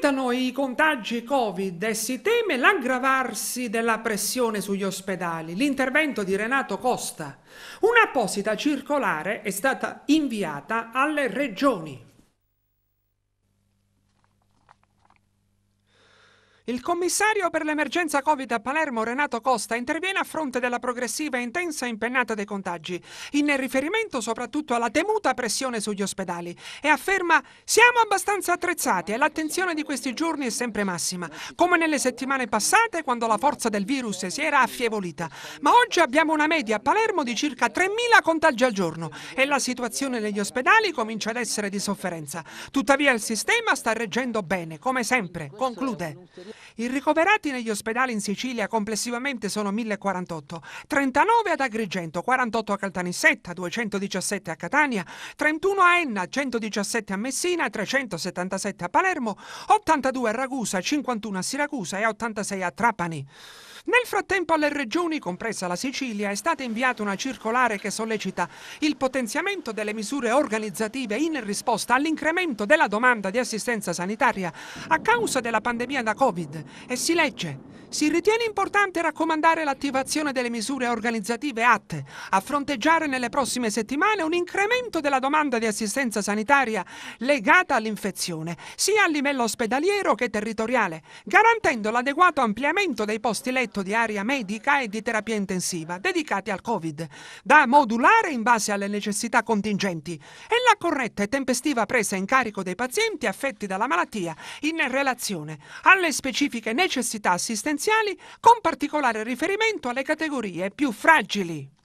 Aumentano i contagi Covid e si teme l'aggravarsi della pressione sugli ospedali. L'intervento di Renato Costa. Un'apposita circolare è stata inviata alle regioni. Il commissario per l'emergenza Covid a Palermo Renato Costa interviene a fronte della progressiva e intensa impennata dei contagi, in riferimento soprattutto alla temuta pressione sugli ospedali, e afferma siamo abbastanza attrezzati e l'attenzione di questi giorni è sempre massima, come nelle settimane passate quando la forza del virus si era affievolita. Ma oggi abbiamo una media a Palermo di circa 3.000 contagi al giorno e la situazione negli ospedali comincia ad essere di sofferenza. Tuttavia il sistema sta reggendo bene, come sempre, conclude. I ricoverati negli ospedali in Sicilia complessivamente sono 1048, 39 ad Agrigento, 48 a Caltanissetta, 217 a Catania, 31 a Enna, 117 a Messina, 377 a Palermo, 82 a Ragusa, 51 a Siracusa e 86 a Trapani. Nel frattempo alle regioni, compresa la Sicilia, è stata inviata una circolare che sollecita il potenziamento delle misure organizzative in risposta all'incremento della domanda di assistenza sanitaria a causa della pandemia da Covid e si legge si ritiene importante raccomandare l'attivazione delle misure organizzative atte a fronteggiare nelle prossime settimane un incremento della domanda di assistenza sanitaria legata all'infezione, sia a livello ospedaliero che territoriale, garantendo l'adeguato ampliamento dei posti letti letto di aria medica e di terapia intensiva dedicati al Covid, da modulare in base alle necessità contingenti e la corretta e tempestiva presa in carico dei pazienti affetti dalla malattia in relazione alle specifiche necessità assistenziali con particolare riferimento alle categorie più fragili.